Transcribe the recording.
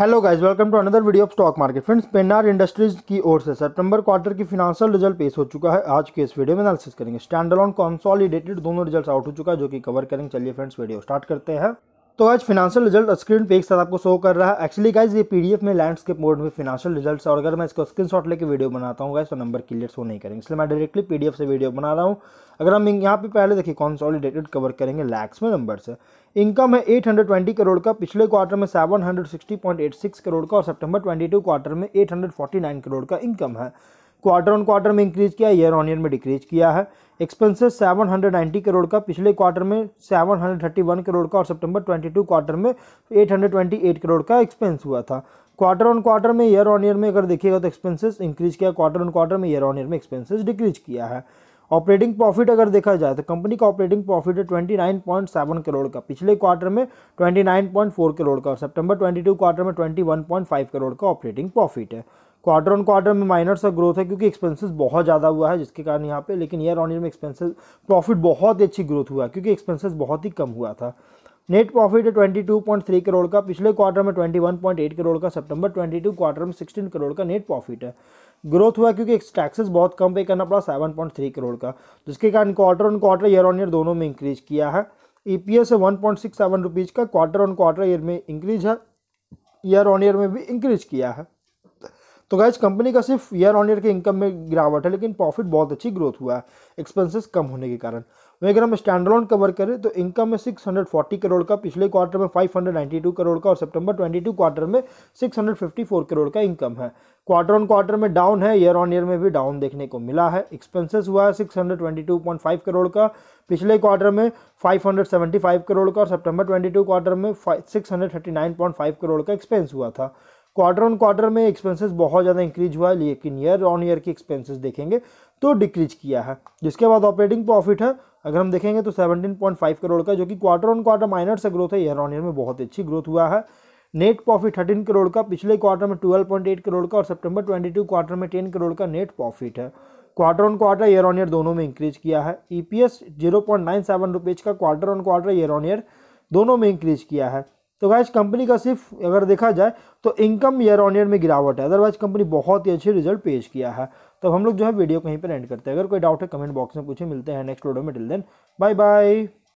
hello guys welcome to another video of stock market friends Penar industries की ओर से सितंबर क्वार्टर की फिनांशियल रिजल्ट पेश हो चुका है आज के इस वीडियो में एनालिसिस करेंगे स्टैंडर्ड ऑन कॉन्सॉलिडेटेड दोनों रिजल्ट्स आउट हो चुका है जो कि कवर करेंगे चलिए फ्रेंड्स वीडियो स्टार्ट करते हैं तो आज फिनेंशियल रिजल्ट स्क्रीन पे एक साथ आपको शो कर रहा है एक्चुअली गाइज ये पीडीएफ में लैंडस्केप मोड में फिनांशियल रिजल्ट्स और अगर मैं इसको स्क्रीनशॉट लेके वीडियो बनाता हूँ गाइज तो नंबर क्लियर शो नहीं करेंगे इसलिए मैं डायरेक्टली पीडीएफ से वीडियो बना रहा हूँ अगर हम यहाँ पे पहले देखिए कॉन्सॉलिडेटेड कवर करेंगे लैक्स में नंबर से इनकम है एट करोड़ का पिछले क्वार्टर में सेवन करोड़ का और सितंबर ट्वेंटी क्वार्टर में एट करोड़ का इनकम है क्वार्टर ऑन क्वार्टर में इंक्रीज किया ईयर ऑन ईयर में डिक्रीज किया है एक्सपेंसेस 790 करोड़ का पिछले क्वार्टर में 731 करोड़ का और सितंबर 22 क्वार्टर में 828 करोड़ का एक्सपेंस हुआ था क्वार्टर ऑन क्वार्टर में ईयर ऑन ईयर में अगर देखिएगा तो एक्सपेंसेस इंक्रीज किया क्वार्टर ऑन क्वार्टर में ईयर ऑन ईयर में एक्सपेंसेस डिक्रीज किया है ऑपरेटिंग प्रॉफिट अगर देखा जाए तो कंपनी का ऑपरेटिंग प्रॉफिट है twenty nine point seven crore का पिछले क्वार्टर में twenty nine point four crore का और सितंबर टू क्वार्टर में twenty one point five crore का ऑपरेटिंग प्रॉफिट है क्वार्टर ऑन क्वार्टर में माइनर सा ग्रोथ है क्योंकि एक्सपेंसेस बहुत ज़्यादा हुआ है जिसके कारण यहाँ पे लेकिन ईयर ऑन ईयर में एक्सपेंसेस प्रॉफिट बहुत ही अच्छी ग्रोथ हुआ क्योंकि एक्सपेंसेस बहुत ही कम हुआ था नेट प्रॉफिट है 22.3 करोड़ का पिछले क्वार्टर में 21.8 करोड़ का सितंबर 22 क्वार्टर में 16 करोड़ का नेट प्रॉफिट है ग्रोथ हुआ क्योंकि टैक्सेस बहुत कम पे करना पड़ा 7.3 करोड़ का जिसके कारण quarter on quarter year on year दोनों में इंक्रीज किया है ई पी एस है one point six seven rupees का क्वार्टर ऑन क्वार्टर ईयर में इंक्रीज है ईयर ऑन ईयर में भी इंक्रीज किया है तो गैज कंपनी का सिर्फ ईयर ऑन ईयर के इनकम में गिरावट है लेकिन प्रॉफिट बहुत अच्छी ग्रोथ हुआ है एक्सपेंसेस कम होने के कारण वहीं तो अगर हम स्टैंडलॉन कवर करें तो इनकम में 640 करोड़ का पिछले क्वार्टर में 592 करोड़ का और सितंबर 22 क्वार्टर में 654 करोड़ का इनकम है क्वार्टर ऑन क्वार्टर में डाउन है ईयर ऑन ईयर में भी डाउन देखने को मिला है एक्सपेंसेस हुआ है 622.5 करोड़ का पिछले क्वार्टर में 575 करोड़ का और सितंबर 22 क्वार्टर में फाइव करोड़ का एक्सपेंस हुआ था क्वार्टर ऑन क्वार्टर में एक्सपेंसेस बहुत ज़्यादा इंक्रीज हुआ है लेकिन ईयर ऑन ईयर के एक्सपेंसेस देखेंगे तो डिक्रीज किया है जिसके बाद ऑपरेटिंग प्रॉफिट है अगर हम देखेंगे तो 17.5 करोड़ का जो कि क्वार्टर ऑन क्वार्टर माइनर से ग्रोथ है ईयर ऑन ईयर में बहुत अच्छी ग्रोथ हुआ है नेट प्रॉफिट थर्टीन करोड़ का पिछले क्वार्टर में ट्वेल्व करोड़ का और सेप्टेम्बर ट्वेंटी क्वार्टर में टेन करोड़ का नेट प्रॉफिट है quarter on quarter year on year दोनों में इंक्रीज किया है E P S zero point nine seven rupees का quarter on quarter year on year दोनों में इंक्रीज किया है तो गाइज कंपनी का सिर्फ अगर देखा जाए तो इनकम ईयर ऑन ईयर में गिरावट है अदरवाइज कंपनी बहुत ही अच्छे रिजल्ट पेश किया है तो हम लोग जो है वीडियो कहीं पर एंड करते हैं अगर कोई डाउट है कमेंट बॉक्स में पूछे मिलते हैं नेक्स्ट वीडियो में टिल देन बाय बाय